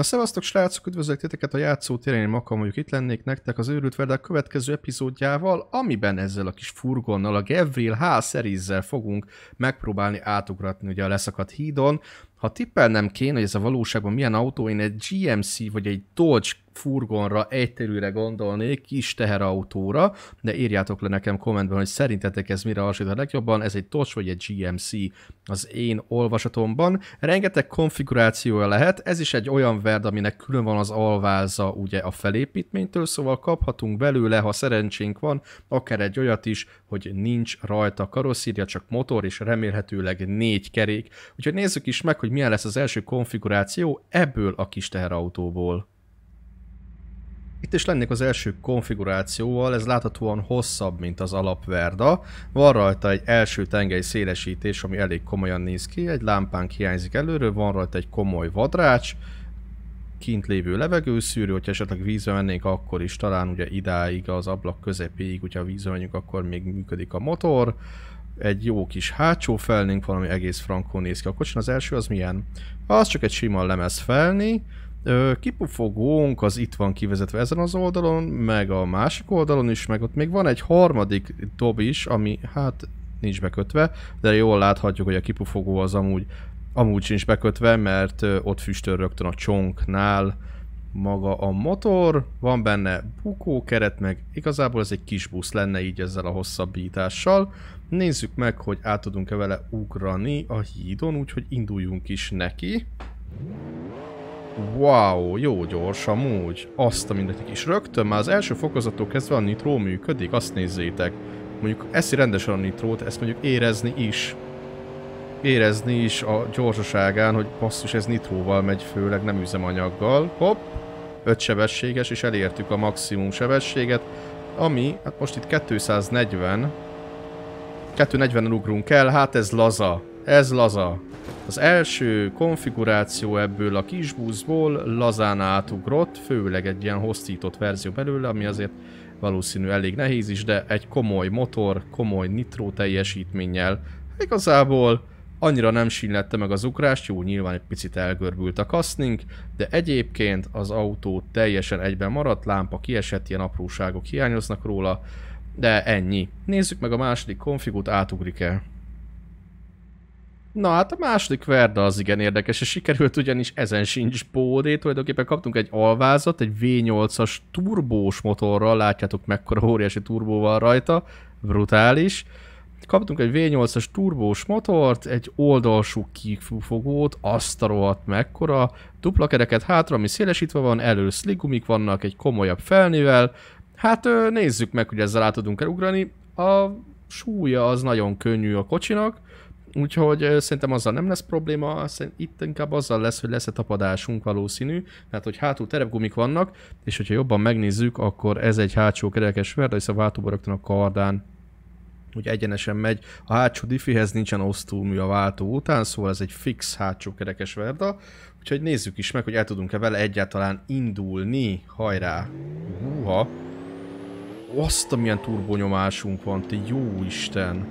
Na szevasztok srácok, üdvözlök titeket a játszótéren, én maga mondjuk itt lennék nektek az őrült verdák következő epizódjával, amiben ezzel a kis furgonnal, a Gavril H. szerizzel fogunk megpróbálni átugratni ugye a leszakadt hídon. Ha tippelnem kéne, hogy ez a valóságban milyen autó, én egy GMC vagy egy Dodge furgonra, egyterűre gondolnék, kis teherautóra, de írjátok le nekem kommentben, hogy szerintetek ez mire hasonlít a legjobban, ez egy TOS vagy egy GMC az én olvasatomban. Rengeteg konfigurációja lehet, ez is egy olyan verd, aminek külön van az alváza ugye a felépítménytől, szóval kaphatunk belőle, ha szerencsénk van, akár egy olyat is, hogy nincs rajta karosszírja, csak motor, és remélhetőleg négy kerék. Úgyhogy nézzük is meg, hogy milyen lesz az első konfiguráció ebből a kis teherautóból. Itt is lennék az első konfigurációval, ez láthatóan hosszabb, mint az alapverda. Van rajta egy első tengely szélesítés, ami elég komolyan néz ki, egy lámpánk hiányzik előről, van rajta egy komoly vadrács, kint lévő levegőszűrő, hogyha esetleg vízbe mennénk, akkor is talán ugye idáig az ablak közepéig, hogyha vízbe menjünk, akkor még működik a motor. Egy jó kis hátsó felnénk, valami egész frankon néz ki a kocsin. Az első az milyen? Az csak egy sima lemez felni, kipufogónk az itt van kivezetve ezen az oldalon, meg a másik oldalon is, meg ott még van egy harmadik dob is, ami hát nincs bekötve, de jól láthatjuk, hogy a kipufogó az amúgy, amúgy sincs bekötve, mert ott füstör rögtön a csonknál maga a motor, van benne bukókeret, meg igazából ez egy kis busz lenne így ezzel a hosszabbítással. Nézzük meg, hogy át tudunk-e vele ugrani a hídon, úgyhogy induljunk is neki. Wow, jó gyors amúgy. Azt a mindegyik. is rögtön már az első fokozattól kezdve a nitró működik, azt nézzétek. Mondjuk eszi rendesen a nitrót, ezt mondjuk érezni is. Érezni is a gyorsaságán, hogy basszus ez nitróval megy, főleg nem üzemanyaggal. Hopp, Öt sebességes, és elértük a maximum sebességet, ami, hát most itt 240, 240-en ugrunk el, hát ez laza, ez laza. Az első konfiguráció ebből a kis buszból lazán átugrott, főleg egy ilyen hosszított verzió belőle, ami azért valószínű elég nehéz is, de egy komoly motor, komoly nitró teljesítménnyel igazából annyira nem sínlette meg az ugrást, jó, nyilván egy picit elgörbült a kaszning, de egyébként az autó teljesen egyben maradt, lámpa kiesett, ilyen apróságok hiányoznak róla, de ennyi. Nézzük meg a második konfigut, átugrik-e. Na hát a második verda az igen érdekes, és sikerült ugyanis ezen sincs bódé, tulajdonképpen kaptunk egy alvázat, egy V8-as turbós motorral, látjátok mekkora óriási van rajta, brutális. Kaptunk egy V8-as turbós motort, egy oldalsú kifogót, azt a rohadt mekkora, dupla kereket hátra, ami szélesítve van, elő szligumik vannak, egy komolyabb felnivel, Hát nézzük meg, hogy ezzel át tudunk elugrani. A súlya az nagyon könnyű a kocsinak, Úgyhogy szerintem azzal nem lesz probléma, itt inkább azzal lesz, hogy lesz a tapadásunk valószínű, mert hogy hátul terepgumik vannak, és hogyha jobban megnézzük, akkor ez egy hátsó kerekes verda, hisz a váltóba rögtön a kardán hogy egyenesen megy. A hátsó diffihez nincsen osztómű a váltó után, szóval ez egy fix hátsó kerekes verda, úgyhogy nézzük is meg, hogy el tudunk-e vele egyáltalán indulni, hajrá! Húha! Azt, milyen turbonyomásunk van, te jó Isten!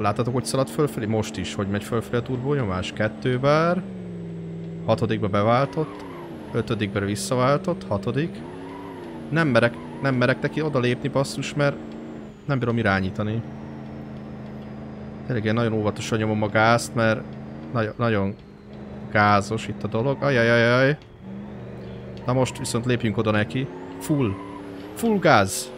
Láttátok, hogy szalad fölfelé? Most is, hogy megy fölfelé a turbónyomás? bár. Hatodikba beváltott. Ötödikbe visszaváltott. Hatodik. Nem merek, nem merek neki odalépni basszus, mert nem bírom irányítani. Tényleg nagyon óvatosan nyomom a gázt, mert nagyon, nagyon gázos itt a dolog. Ajajajaj. Na most viszont lépjünk oda neki. Full. Full gáz.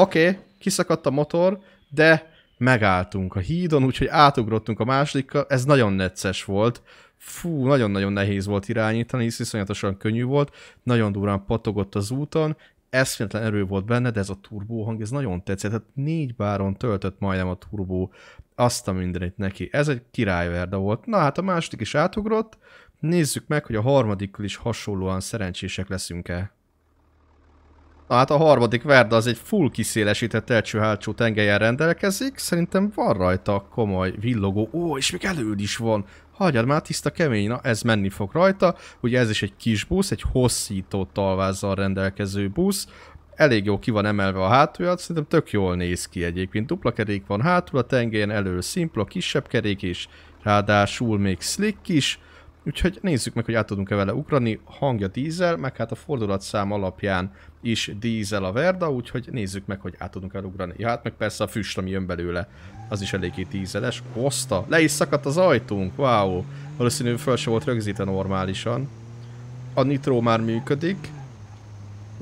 oké, okay, kiszakadt a motor, de megálltunk a hídon, úgyhogy átugrottunk a másodikkal, ez nagyon necces volt. Fú, nagyon-nagyon nehéz volt irányítani, hisz iszonyatosan könnyű volt, nagyon durán patogott az úton, eszméletlen erő volt benne, de ez a turbó hang, ez nagyon tetszett, tehát négy báron töltött majdnem a turbó azt a mindenit neki. Ez egy királyverda volt. Na hát a második is átugrott, nézzük meg, hogy a harmadikkal is hasonlóan szerencsések leszünk-e. Na hát a harmadik Verda az egy full kiszélesített elcső-hátsó tengelyen rendelkezik, szerintem van rajta komoly villogó, ó, és még előd is van, hagyjad már tiszta kemény, na ez menni fog rajta, ugye ez is egy kis busz, egy hosszító talvázzal rendelkező busz, elég jó ki van emelve a hátulját, szerintem tök jól néz ki egyébként, dupla kerék van hátul, a tengelyen elő szimpla, kisebb kerék is, ráadásul még slick is, Úgyhogy nézzük meg, hogy át tudunk-e vele ugrani. Hangja dízel, meg hát a fordulatszám alapján is dízel a verda, úgyhogy nézzük meg, hogy át tudunk ugrani. Ja, hát meg persze a füst, ami jön belőle, az is eléggé dízeles. Hozta, le is szakadt az ajtunk, wow! Valószínűleg föl se volt rögzítve normálisan. A nitró már működik.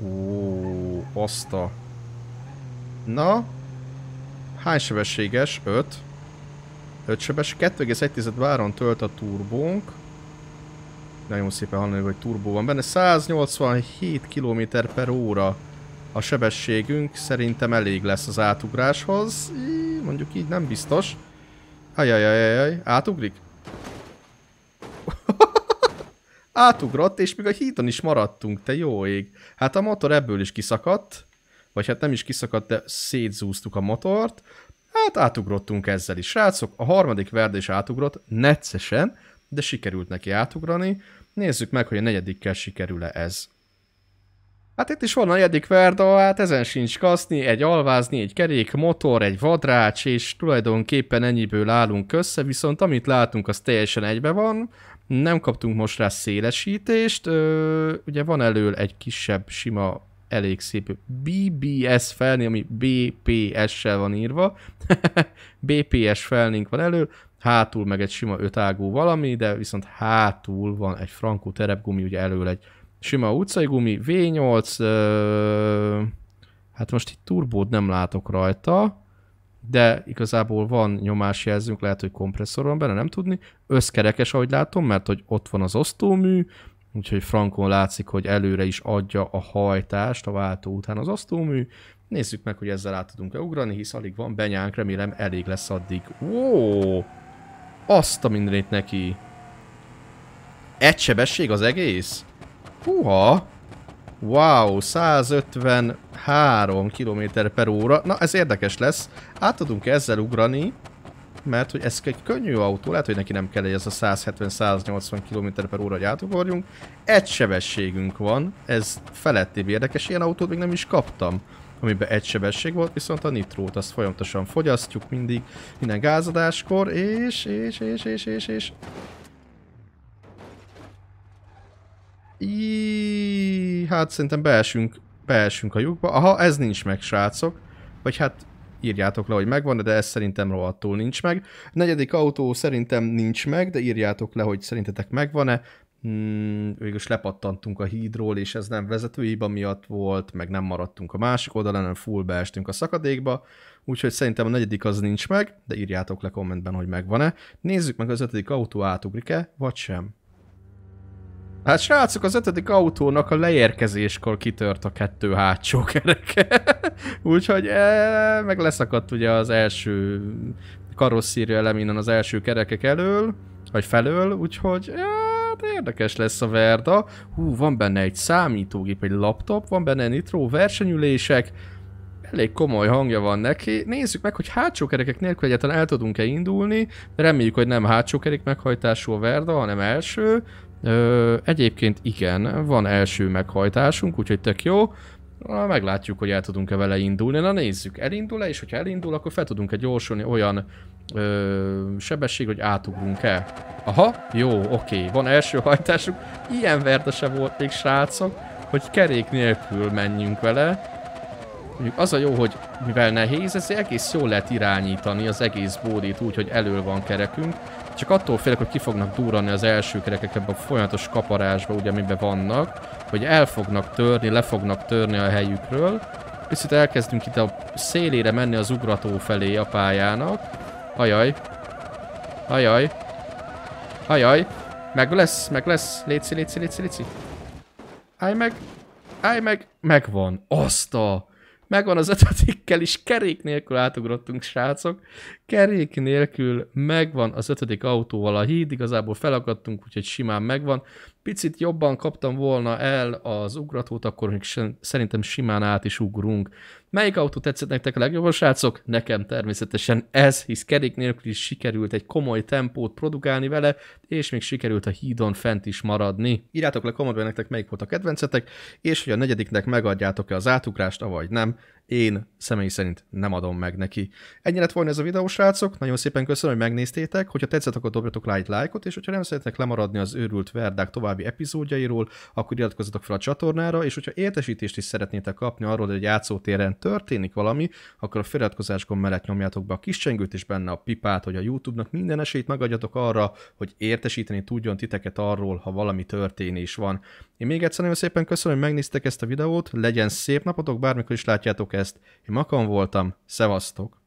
Ó, hozta. Na? Hány sebességes? 5. 5 sebes. 2,1 váron tölt a turbónk nagyon szépen hallani, hogy turbó van benne. 187 km per óra a sebességünk szerintem elég lesz az átugráshoz. mondjuk így nem biztos. Ajajajajaj, átugrik? Átugrott, és még a hídon is maradtunk, te jó ég. Hát a motor ebből is kiszakadt, vagy hát nem is kiszakadt, de szétzúztuk a motort. Hát átugrottunk ezzel is. Srácok, a harmadik verde is átugrott, neccesen, de sikerült neki átugrani. Nézzük meg, hogy a negyedikkel sikerül-e ez. Hát itt is van a negyedik verda, hát ezen sincs kaszni, egy alvázni, egy kerék, motor, egy vadrács, és tulajdonképpen ennyiből állunk össze, viszont amit látunk, az teljesen egybe van, nem kaptunk most rá szélesítést, Ö, ugye van elől egy kisebb, sima, elég szép BBS felni, ami BPS-sel van írva, BPS felnénk van elől, hátul meg egy sima ötágú valami, de viszont hátul van egy frankó terepgumi, ugye elől egy sima utcai gumi, V8, ö, hát most itt turbót nem látok rajta, de igazából van nyomásjelzünk, lehet, hogy van benne, nem tudni. Összkerekes, ahogy látom, mert hogy ott van az osztómű, úgyhogy frankon látszik, hogy előre is adja a hajtást a váltó után az osztómű. Nézzük meg, hogy ezzel át tudunk-e ugrani, hisz alig van benyánk, remélem elég lesz addig. Ó! Azt a mindenit neki. Egy sebesség az egész? Húha! Wow, 153 km per óra. Na, ez érdekes lesz. Át tudunk ezzel ugrani, mert hogy ez egy könnyű autó, lehet, hogy neki nem kell ez a 170-180 km per óra, hogy átugorjunk. Egy sebességünk van, ez felettébb érdekes, ilyen autót még nem is kaptam amiben egy sebesség volt, viszont a nitrót azt folyamatosan fogyasztjuk mindig, minden gázadáskor, és, és, és, és, és, és... Iiii, hát szerintem beesünk, beesünk a lyukba. Aha, ez nincs meg, srácok. Vagy hát írjátok le, hogy megvan, de ez szerintem rohadtul nincs meg. A negyedik autó szerintem nincs meg, de írjátok le, hogy szerintetek megvan-e. Hmm, végül végülis lepattantunk a hídról, és ez nem vezetőhiba miatt volt, meg nem maradtunk a másik oldalán, hanem full beestünk a szakadékba, úgyhogy szerintem a negyedik az nincs meg, de írjátok le kommentben, hogy megvan-e. Nézzük meg, az ötödik autó átugrik-e, vagy sem. Hát srácok, az ötödik autónak a leérkezéskor kitört a kettő hátsó kereke. Úgyhogy e, meg leszakadt ugye az első karosszírja elem innen az első kerekek elől, vagy felől, úgyhogy e, hát érdekes lesz a Verda. Hú, van benne egy számítógép, egy laptop, van benne nitro versenyülések, elég komoly hangja van neki. Nézzük meg, hogy hátsó kerekek nélkül egyáltalán el tudunk-e indulni. Reméljük, hogy nem hátsó kerék meghajtású a Verda, hanem első. Ö, egyébként igen, van első meghajtásunk, úgyhogy tök jó. Na, meglátjuk, hogy el tudunk-e vele indulni. Na nézzük, elindul-e, és hogyha elindul, akkor fel tudunk-e gyorsulni olyan ö, sebesség, hogy átugrunk-e. Aha, jó, oké, van első hajtásuk. Ilyen verdese volt még srácok, hogy kerék nélkül menjünk vele. Mondjuk az a jó, hogy mivel nehéz, ezért egész jól lehet irányítani az egész bódit úgy, hogy elől van kerekünk. Csak attól félek, hogy ki fognak durrani az első kerekek ebben a folyamatos kaparásba, ugye amiben vannak, hogy el fognak törni, le fognak törni a helyükről. Viszont elkezdünk itt a szélére menni az ugrató felé a pályának, Ajaj. Ajaj. Ajaj. Meg lesz, meg lesz. Léci, léci, léci, léci. Állj meg. Állj meg. Megvan. Azt a... Megvan az ötödikkel is. Kerék nélkül átugrottunk, srácok. Kerék nélkül megvan az ötödik autóval a híd. Igazából felakadtunk, úgyhogy simán megvan. Picit jobban kaptam volna el az ugratót, akkor még szerintem simán át is ugrunk. Melyik autó tetszett nektek a legjobban, srácok? Nekem természetesen ez, hisz kerék nélkül is sikerült egy komoly tempót produkálni vele, és még sikerült a hídon fent is maradni. Írjátok le kommentben nektek, melyik volt a kedvencetek, és hogy a negyediknek megadjátok-e az átugrást, avagy nem én személy szerint nem adom meg neki. Ennyi lett volna ez a videó, srácok. Nagyon szépen köszönöm, hogy megnéztétek. Hogyha tetszett, akkor dobjatok rá egy lájkot, és hogyha nem szeretnek lemaradni az őrült verdák további epizódjairól, akkor iratkozzatok fel a csatornára, és hogyha értesítést is szeretnétek kapni arról, hogy egy játszótéren történik valami, akkor a feliratkozás gomb mellett nyomjátok be a kis csengőt és benne a pipát, hogy a YouTube-nak minden esélyt megadjatok arra, hogy értesíteni tudjon titeket arról, ha valami történés van. Én még egyszer nagyon szépen köszönöm, hogy megnéztek ezt a videót, legyen szép napotok, bármikor is látjátok Podcast. Én makon voltam, szevasztok!